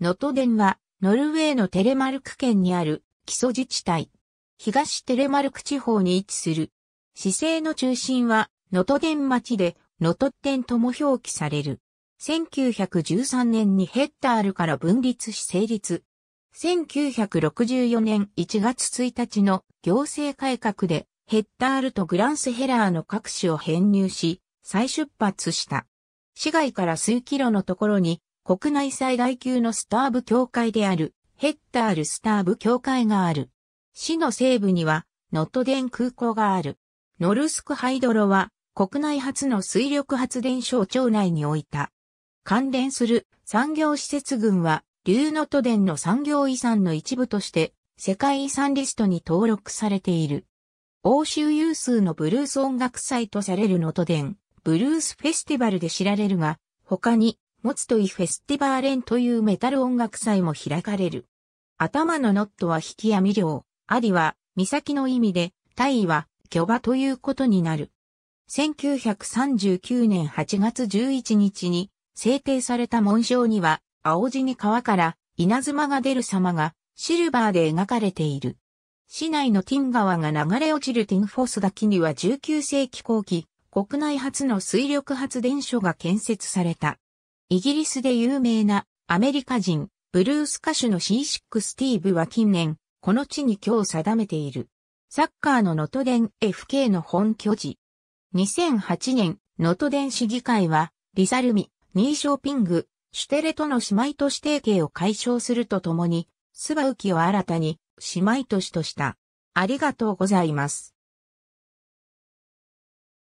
ノトデンは、ノルウェーのテレマルク県にある基礎自治体。東テレマルク地方に位置する。市政の中心は、ノトデン町で、ノトッテンとも表記される。1913年にヘッダールから分立し成立。1964年1月1日の行政改革で、ヘッダールとグランスヘラーの各市を編入し、再出発した。市街から数キロのところに国内最大級のスターブ教会である、ヘッタールスターブ教会がある。市の西部には、ノットデン空港がある。ノルスクハイドロは、国内初の水力発電所を町内に置いた。関連する産業施設群は、竜ノトデンの産業遺産の一部として、世界遺産リストに登録されている。欧州有数のブルース音楽祭とされるノトデン、ブルースフェスティバルで知られるが、他にモツトイフェスティバーレンというメタル音楽祭も開かれる。頭のノットは引き網漁、アリは岬の意味で、タイは巨馬ということになる。1939年8月11日に制定された紋章には、青地に川から稲妻が出る様がシルバーで描かれている。市内のティン川が流れ落ちるティンフォス滝には19世紀後期、国内初の水力発電所が建設された。イギリスで有名なアメリカ人、ブルース歌手の C6 スティーブは近年、この地に今日定めている。サッカーのノトデン FK の本拠地。2008年、ノトデン市議会は、リサルミ、ニーショーピング、シュテレとの姉妹都市提携を解消するとともに、スバウキを新たに姉妹都市とした。ありがとうございます。